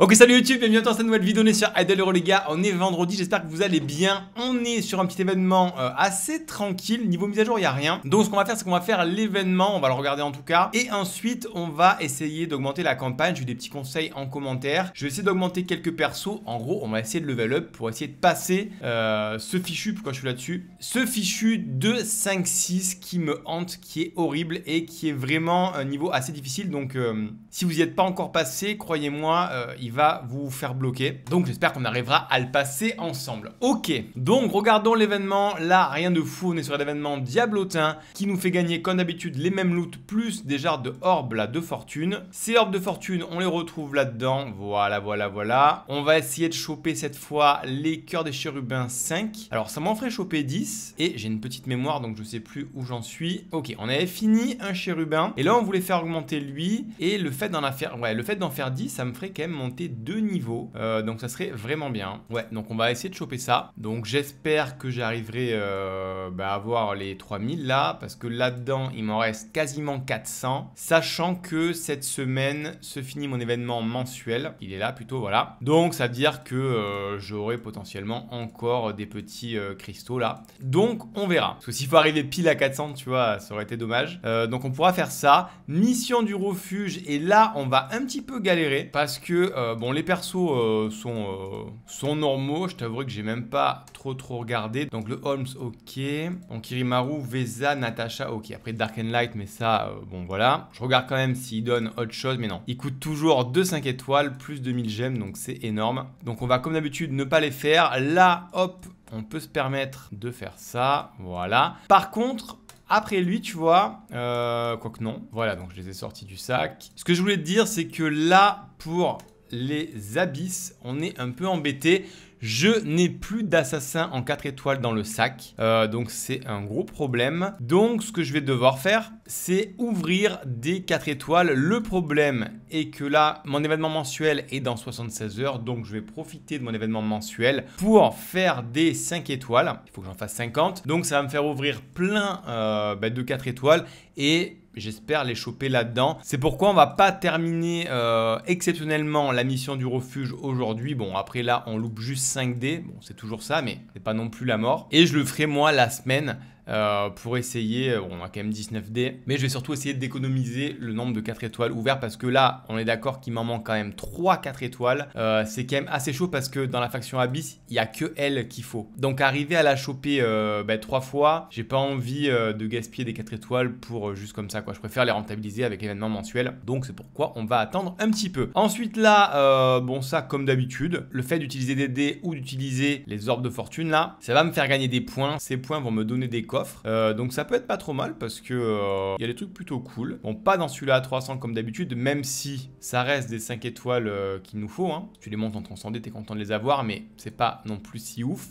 Ok salut YouTube, bienvenue dans cette nouvelle vidéo, on est sur Idle Euro les gars, on est vendredi, j'espère que vous allez bien, on est sur un petit événement euh, assez tranquille, niveau mise à jour il n'y a rien, donc ce qu'on va faire c'est qu'on va faire l'événement, on va le regarder en tout cas, et ensuite on va essayer d'augmenter la campagne, j'ai eu des petits conseils en commentaire, je vais essayer d'augmenter quelques persos, en gros on va essayer de level up pour essayer de passer euh, ce fichu, pourquoi je suis là-dessus, ce fichu 2-5-6 qui me hante, qui est horrible et qui est vraiment un niveau assez difficile, donc euh, si vous n'y êtes pas encore passé, croyez-moi, il va vous faire bloquer. Donc j'espère qu'on arrivera à le passer ensemble. Ok, donc regardons l'événement. Là, rien de fou, on est sur l'événement Diablotin qui nous fait gagner comme d'habitude les mêmes loots plus des jarres de orbes là, de fortune. Ces orbes de fortune, on les retrouve là-dedans. Voilà, voilà, voilà. On va essayer de choper cette fois les cœurs des chérubins 5. Alors ça m'en ferait choper 10 et j'ai une petite mémoire donc je sais plus où j'en suis. Ok, on avait fini un chérubin et là on voulait faire augmenter lui et le fait d'en faire ouais, le fait d'en faire 10, ça me ferait quand même monter deux niveaux. Euh, donc ça serait vraiment bien. Ouais, donc on va essayer de choper ça. Donc j'espère que j'arriverai euh, bah, à avoir les 3000 là, parce que là-dedans, il m'en reste quasiment 400. Sachant que cette semaine se finit mon événement mensuel. Il est là plutôt, voilà. Donc ça veut dire que euh, j'aurai potentiellement encore des petits cristaux là. Donc on verra. Parce que s'il faut arriver pile à 400, tu vois, ça aurait été dommage. donc on pourra faire ça. Mission du refuge. Et là, on va un petit peu galérer parce que euh, bon, les persos euh, sont, euh, sont normaux. Je t'avoue que j'ai même pas trop trop regardé. Donc le Holmes, ok. Donc Kirimaru, Vesa, Natasha, ok. Après Dark and Light, mais ça, bon voilà. Je regarde quand même s'il donne autre chose, mais non. Il coûte toujours 2 5 étoiles, plus 2000 gemmes, donc c'est énorme. Donc on va comme d'habitude ne pas les faire. Là, hop, on peut se permettre de faire ça. Voilà. Par contre, après lui, tu vois, euh, quoique non. Voilà, donc je les ai sortis du sac. Ce que je voulais te dire, c'est que là, pour les abysses, on est un peu embêté. Je n'ai plus d'assassin en 4 étoiles dans le sac, euh, donc c'est un gros problème. Donc ce que je vais devoir faire, c'est ouvrir des 4 étoiles. Le problème est que là, mon événement mensuel est dans 76 heures, donc je vais profiter de mon événement mensuel pour faire des 5 étoiles. Il faut que j'en fasse 50, donc ça va me faire ouvrir plein euh, bah, de 4 étoiles et j'espère les choper là-dedans. C'est pourquoi on va pas terminer euh, exceptionnellement la mission du refuge aujourd'hui. Bon, après là, on loupe juste 5D. Bon, c'est toujours ça, mais c'est pas non plus la mort. Et je le ferai moi la semaine euh, pour essayer, euh, on a quand même 19D, mais je vais surtout essayer d'économiser le nombre de 4 étoiles ouverts parce que là, on est d'accord qu'il m'en manque quand même 3 4 étoiles. Euh, c'est quand même assez chaud parce que dans la faction Abyss, il n'y a que elle qu'il faut. Donc arriver à la choper euh, 3 bah, fois, j'ai pas envie de gaspiller des 4 étoiles pour juste comme ça quoi. Je préfère les rentabiliser avec l'événement mensuel. Donc c'est pourquoi on va attendre un petit peu. Ensuite là, bon ça comme d'habitude, le fait d'utiliser des dés ou d'utiliser les orbes de fortune là, ça va me faire gagner des points. Ces points vont me donner des euh, donc ça peut être pas trop mal parce que euh, il y a des trucs plutôt cool. Bon, pas dans celui-là à 300 comme d'habitude, même si ça reste des 5 étoiles euh, qu'il nous faut. Hein. Tu les montes en transcendé, t'es content de les avoir, mais c'est pas non plus si ouf.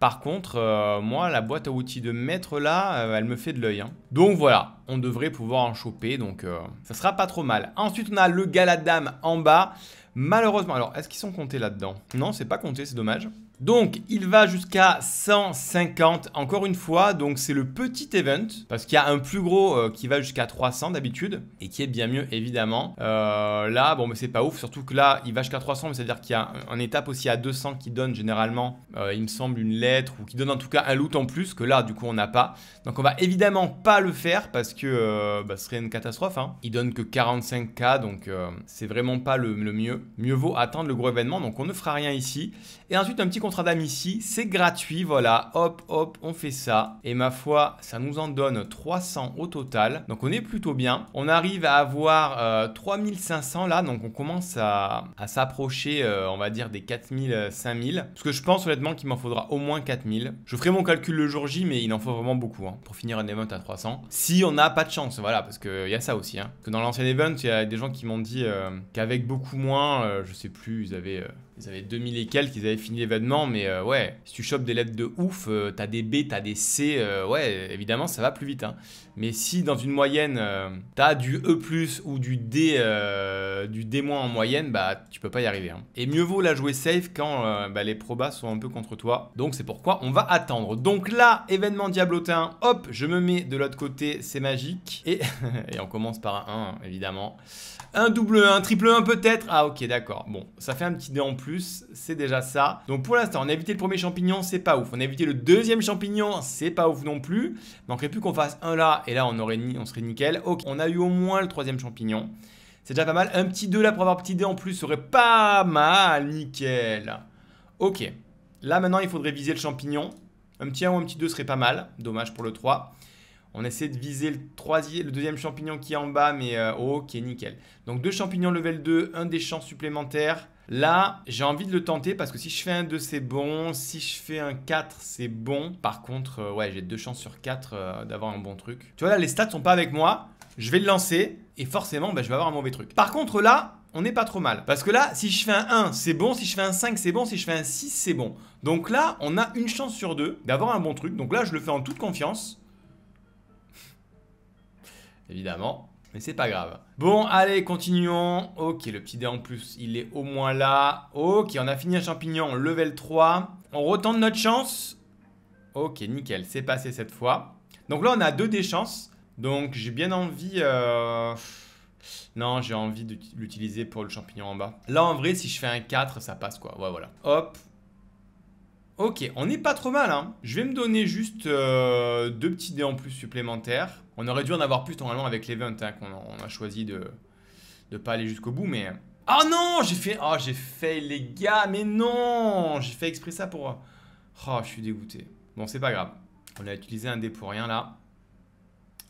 Par contre, moi, la boîte à outils de maître là, elle me fait de l'œil. Hein. Donc voilà, on devrait pouvoir en choper, donc ça sera pas trop mal. Ensuite, on a le Galadam en bas. Malheureusement, alors est-ce qu'ils sont comptés là-dedans Non, c'est pas compté, c'est dommage. Donc il va jusqu'à 150 encore une fois, donc c'est le petit event, parce qu'il y a un plus gros euh, qui va jusqu'à 300 d'habitude, et qui est bien mieux évidemment. Euh, là, bon mais c'est pas ouf, surtout que là il va jusqu'à 300, mais c'est-à-dire qu'il y a une étape aussi à 200 qui donne généralement, euh, il me semble, une lettre, ou qui donne en tout cas un loot en plus, que là du coup on n'a pas. Donc on va évidemment pas le faire, parce que bah, ce serait une catastrophe, hein. il donne que 45k, donc c'est vraiment pas le, mieux. Mieux vaut attendre le gros événement, donc on ne fera rien ici. Et ensuite un petit contrat ici, c'est gratuit, voilà, hop, hop, on fait ça. Et ma foi, ça nous en donne 300 au total, donc on est plutôt bien. On arrive à avoir 3500 euh, là, donc on commence à, s'approcher, euh, on va dire, des 4000, 5000. Parce que je pense honnêtement qu'il m'en faudra au moins 4000. Je ferai mon calcul le jour J, mais il en faut vraiment beaucoup hein, pour finir un event à 300. Si on n'a pas de chance, voilà, parce qu'il y a ça aussi. Hein. que dans l'ancien event, il y a des gens qui m'ont dit euh, qu'avec beaucoup moins, je sais plus, ils avaient ils avaient 2000 et quelques, ils avaient fini l'événement, mais euh, ouais, si tu chopes des lettres de ouf, euh, t'as des B, t'as des C, euh, ouais, évidemment, ça va plus vite. Hein. Mais si dans une moyenne, t'as du E+, ou du D, du D- en moyenne, bah, tu peux pas y arriver. Hein. Et mieux vaut la jouer safe quand bah, les probas sont un peu contre toi. Donc, c'est pourquoi on va attendre. Donc là, événement diablotin, hop, je me mets de l'autre côté, c'est magique. Et, on commence par un 1, évidemment. Un double 1, triple 1 peut-être. Ah, ok, d'accord. Bon, ça fait un petit dé en plus c'est déjà ça. Donc pour l'instant, on a évité le premier champignon, c'est pas ouf. On a évité le deuxième champignon, c'est pas ouf non plus. Manquerait plus qu'on fasse un là, et là on, aurait, on serait nickel. Ok, on a eu au moins le troisième champignon. C'est déjà pas mal. Un petit 2 là pour avoir un petit dé en plus serait pas mal, nickel. Ok, là maintenant il faudrait viser le champignon. Un petit 1 ou un petit 2 serait pas mal, dommage pour le 3. On essaie de viser le, troisième, le deuxième champignon qui est en bas, mais euh, OK, oh, qui est nickel. Donc deux champignons level 2, un des champs supplémentaires. Là, j'ai envie de le tenter parce que si je fais un 2, c'est bon. Si je fais un 4, c'est bon. Par contre, euh, ouais, j'ai deux chances sur quatre euh, d'avoir un bon truc. Tu vois, là, les stats sont pas avec moi. Je vais le lancer et forcément, bah, je vais avoir un mauvais truc. Par contre, là, on n'est pas trop mal. Parce que là, si je fais un 1, c'est bon. Si je fais un 5, c'est bon. Si je fais un 6, c'est bon. Donc là, on a une chance sur deux d'avoir un bon truc. Donc là, je le fais en toute confiance évidemment. Mais c'est pas grave. Bon, allez, continuons. Ok, le petit dé en plus, il est au moins là. Ok, on a fini un champignon, level 3. On retente notre chance. Ok, nickel, c'est passé cette fois. Donc là, on a deux dés chances Donc j'ai bien envie... Euh, non, j'ai envie de l'utiliser pour le champignon en bas. Là, en vrai, si je fais un 4, ça passe quoi. Ouais, voilà. Hop, Ok, on n'est pas trop mal. Hein. Je vais me donner juste euh, deux petits dés en plus supplémentaires. On aurait dû en avoir plus normalement avec l'event hein, qu'on a choisi de ne pas aller jusqu'au bout, mais... Ah oh non, j'ai fait... Oh, j'ai fait les gars, mais non J'ai fait exprès ça pour... Oh, je suis dégoûté. Bon, c'est pas grave. On a utilisé un dé pour rien là.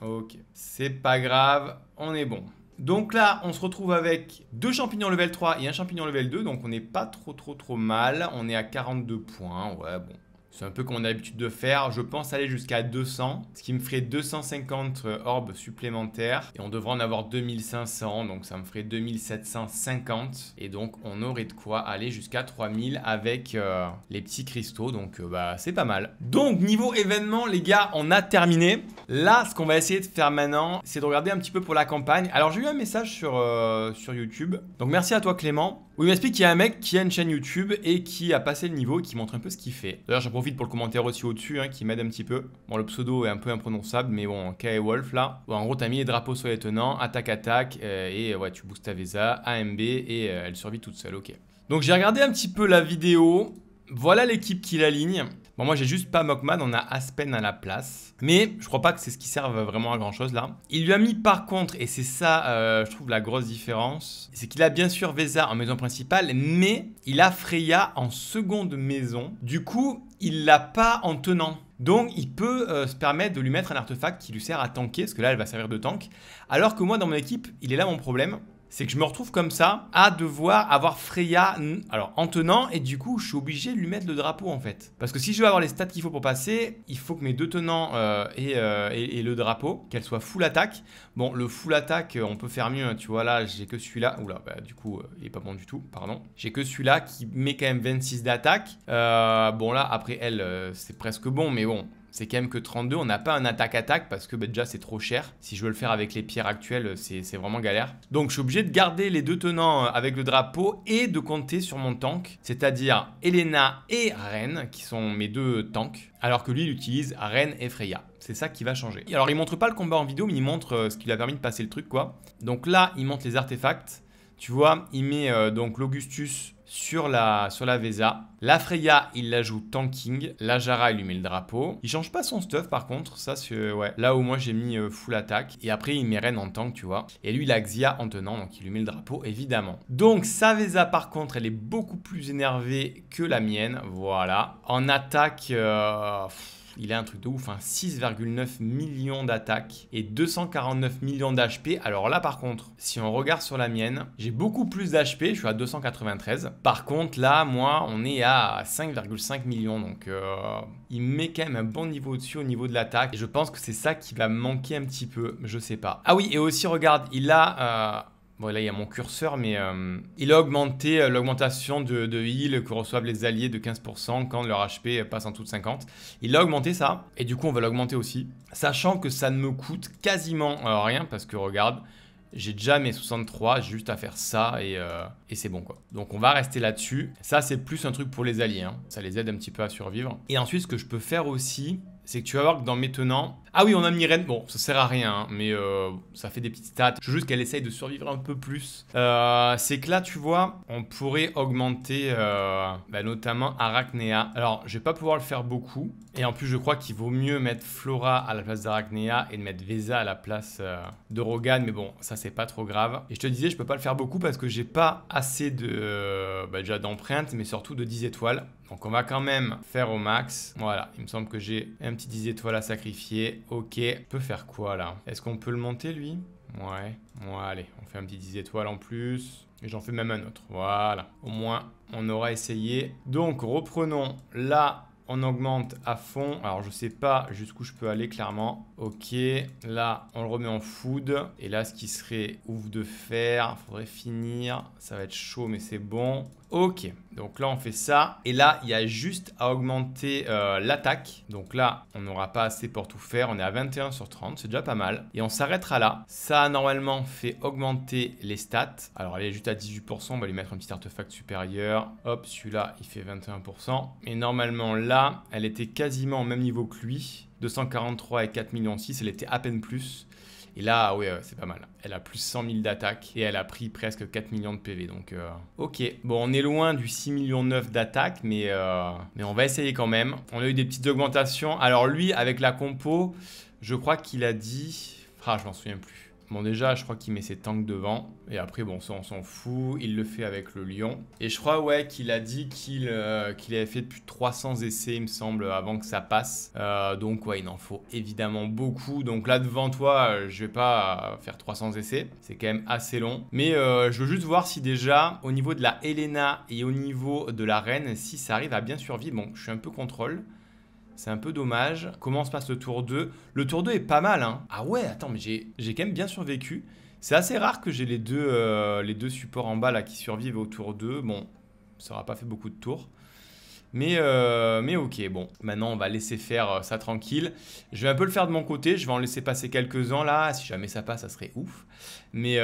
Ok, c'est pas grave, on est bon. Donc là, on se retrouve avec deux champignons level 3 et un champignon level 2. Donc on n'est pas trop trop trop mal. On est à 42 points. Ouais, bon. C'est un peu comme on a l'habitude de faire. Je pense aller jusqu'à 200, ce qui me ferait 250 orbes supplémentaires. Et on devrait en avoir 2500, donc ça me ferait 2750. Et donc on aurait de quoi aller jusqu'à 3000 avec euh, les petits cristaux. Donc euh, bah c'est pas mal. Donc niveau événement, les gars, on a terminé. Là, ce qu'on va essayer de faire maintenant, c'est de regarder un petit peu pour la campagne. Alors j'ai eu un message sur, euh, sur YouTube. Donc merci à toi Clément. Où il m'explique qu'il y a un mec qui a une chaîne YouTube et qui a passé le niveau et qui montre un peu ce qu'il fait. D'ailleurs, pour le commentaire aussi au-dessus hein, qui m'aide un petit peu. Bon, le pseudo est un peu imprononçable, mais bon, Kai Wolf là. en gros, t'as mis les drapeaux sur les tenants, attaque-attaque, euh, et ouais, tu boostes ta Vesa, AMB, et euh, elle survit toute seule, ok. Donc j'ai regardé un petit peu la vidéo. Voilà l'équipe qui l'aligne. Bon, moi j'ai juste pas Mockman, on a Aspen à la place. Mais je crois pas que c'est ce qui serve vraiment à grand chose là. Il lui a mis par contre, et c'est ça, euh, je trouve la grosse différence, c'est qu'il a bien sûr Vesa en maison principale, mais il a Freya en seconde maison. Du coup, il l'a pas en tenant. Donc il peut euh, se permettre de lui mettre un artefact qui lui sert à tanker, parce que là elle va servir de tank. Alors que moi dans mon équipe, il est là mon problème, c'est que je me retrouve comme ça à devoir avoir Freya alors en tenant et du coup je suis obligé de lui mettre le drapeau en fait parce que si je veux avoir les stats qu'il faut pour passer il faut que mes deux tenants et, euh, euh, le drapeau qu'elle soit full attaque bon le full attaque euh, on peut faire mieux hein, tu vois là j'ai que celui-là oula bah, du coup il est pas bon du tout pardon j'ai que celui-là qui met quand même 26 d'attaque bon là après elle c'est presque bon mais bon c'est quand même que 32. On n'a pas un attaque-attaque parce que ben, déjà c'est trop cher. Si je veux le faire avec les pierres actuelles, c'est vraiment galère. Donc je suis obligé de garder les deux tenants euh, avec le drapeau et de compter sur mon tank, c'est-à-dire Elena et Ren, qui sont mes deux tanks, alors que lui il utilise Ren et Freya. C'est ça qui va changer. Alors il montre pas le combat en vidéo, mais il montre euh, ce qui lui a permis de passer le truc quoi. Donc là, il montre les artefacts. Tu vois, il met euh, donc l'Augustus sur la, sur la Vesa. La Freya, il la joue tanking. La Jara, il lui met le drapeau. Il change pas son stuff par contre. Ça, c'est euh, ouais. là où moi j'ai mis euh, full attaque. Et après, il met Ren en tank, tu vois. Et lui, il a Xia en tenant. Donc, il lui met le drapeau, évidemment. Donc, sa Vesa, par contre, elle est beaucoup plus énervée que la mienne. Voilà. En attaque. Euh, il a un truc de ouf, 6,9 hein. millions d'attaques et 249 millions d'HP. Alors là par contre, si on regarde sur la mienne, j'ai beaucoup plus d'HP, je suis à 293. Par contre là, moi, on est à 5,5 millions, donc euh, il met quand même un bon niveau dessus au niveau de l'attaque. Et je pense que c'est ça qui va manquer un petit peu, je sais pas. Ah oui, et aussi regarde, il a... Euh, Bon, là, il y a mon curseur, mais euh, il a augmenté euh, l'augmentation de, heal que reçoivent les alliés de 15% quand leur HP passe en tout de 50. Il a augmenté ça, et du coup, on va l'augmenter aussi. Sachant que ça ne me coûte quasiment euh, rien, parce que regarde, j'ai déjà mes 63, juste à faire ça, et, c'est bon, quoi. Donc, on va rester là-dessus. Ça, c'est plus un truc pour les alliés. Hein. Ça les aide un petit peu à survivre. Et ensuite, ce que je peux faire aussi, c'est que tu vas voir que dans tenants Ah oui, on a Miren. bon, ça sert à rien, hein, mais euh, ça fait des petites stats. Je veux juste qu'elle essaye de survivre un peu plus. Euh, c'est que là, tu vois, on pourrait augmenter euh, bah, notamment Arachnea. Alors, je vais pas pouvoir le faire beaucoup. Et en plus, je crois qu'il vaut mieux mettre Flora à la place d'Arachnea et de mettre Vesa à la place de Rogan. Mais bon, ça, c'est pas trop grave. Et je te disais, je peux pas le faire beaucoup parce que j'ai pas assez de... Bah, déjà d'empreintes, mais surtout de 10 étoiles. Donc, on va quand même faire au max. Voilà, il me semble que j'ai un petit 10 étoiles à sacrifier. Ok, peut faire quoi là Est-ce qu'on peut le monter lui Ouais, Bon allez, on fait un petit 10 étoiles en plus. Et j'en fais même un autre. Voilà. Au moins, on aura essayé. Donc, reprenons. Là, on augmente à fond. Alors, je sais pas jusqu'où je peux aller, clairement. Ok. Là, on le remet en food. Et là, ce qui serait ouf de faire, faudrait finir. Ça va être chaud, mais c'est bon. Ok, donc là on fait ça. Et là, il y a juste à augmenter euh, l'attaque. Donc là, on n'aura pas assez pour tout faire. On est à 21 sur 30, c'est déjà pas mal. Et on s'arrêtera là. Ça, a normalement, fait augmenter les stats. Alors elle est juste à 18%, on va lui mettre un petit artefact supérieur. Hop, celui-là, il fait 21%. Et normalement, là, elle était quasiment au même niveau que lui. 243 et 4 millions 6, elle était à peine plus. Et là, ah oui, c'est pas mal. Elle a plus 100 000 d'attaque et elle a pris presque 4 millions de PV. Donc, euh, ok. Bon, on est loin du 6 millions 9 d'attaque, mais, euh, mais on va essayer quand même. On a eu des petites augmentations. Alors, lui, avec la compo, je crois qu'il a dit. Ah, je m'en souviens plus. Bon déjà, je crois qu'il met ses tanks devant. Et après, bon, ça on s'en fout. Il le fait avec le lion. Et je crois, ouais, qu'il a dit qu'il euh, qu'il avait fait plus de 300 essais, il me semble, avant que ça passe. Euh, donc ouais, il en faut évidemment beaucoup. Donc là, devant toi, euh, je vais pas faire 300 essais. C'est quand même assez long. Mais je veux juste voir si déjà, au niveau de la Helena et au niveau de la Reine, si ça arrive à bien survivre. Bon, je suis un peu contrôle. C'est un peu dommage. Comment se passe le tour 2 Le tour 2 est pas mal, hein. Ah ouais, attends, mais j'ai quand même bien survécu. C'est assez rare que j'ai les, deux, euh, les deux supports en bas là qui survivent au tour 2. Bon, ça aura pas fait beaucoup de tours. Mais, euh, mais ok, bon, maintenant on va laisser faire euh, ça tranquille. Je vais un peu le faire de mon côté, je vais en laisser passer quelques-uns là. Si jamais ça passe, ça serait ouf. Mais,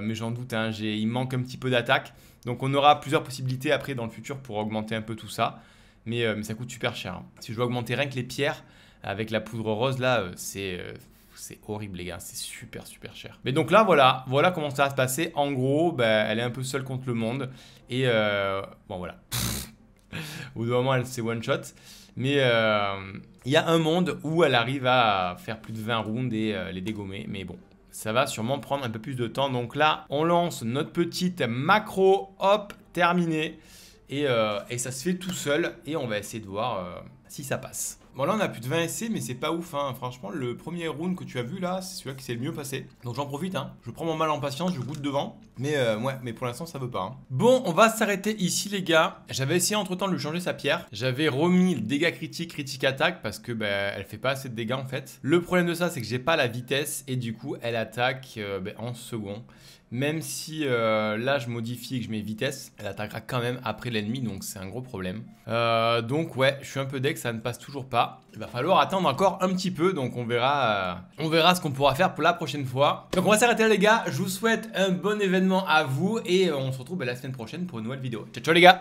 mais j'en doute, hein. il manque un petit peu d'attaque. Donc on aura plusieurs possibilités après dans le futur pour augmenter un peu tout ça. Euh, mais, ça coûte super cher. Hein. Si je dois augmenter rien que les pierres avec la poudre rose, là, euh, c'est euh, c'est horrible les gars, c'est super super cher. Mais donc là voilà, voilà comment ça va se passer. En gros, bah, elle est un peu seule contre le monde et bon voilà. Au bout d'un moment, elle one shot. Mais il y a un monde où elle arrive à faire plus de 20 rounds et les dégommer. Mais bon, ça va sûrement prendre un peu plus de temps. Donc là, on lance notre petite macro. Hop, terminé. Euh, et, ça se fait tout seul et on va essayer de voir euh, si ça passe. Bon là on a plus de 20 essais mais c'est pas ouf hein. franchement le premier round que tu as vu là c'est celui-là qui s'est le mieux passé donc j'en profite hein. je prends mon mal en patience je goûte devant mais euh, ouais mais pour l'instant ça veut pas hein. bon on va s'arrêter ici les gars j'avais essayé entre temps de lui changer sa pierre j'avais remis le dégâts critique critique attaque parce que bah, elle fait pas assez de dégâts en fait le problème de ça c'est que j'ai pas la vitesse et du coup elle attaque ben, en second même si euh, là je modifie et que je mets vitesse, elle attaquera quand même après l'ennemi, donc c'est un gros problème. Euh, donc ouais, je suis un peu deck, ça ne passe toujours pas. Il va falloir attendre encore un petit peu, donc on verra, euh, on verra ce qu'on pourra faire pour la prochaine fois. Donc on va s'arrêter là les gars, je vous souhaite un bon événement à vous et on se retrouve bah, la semaine prochaine pour une nouvelle vidéo. Ciao ciao les gars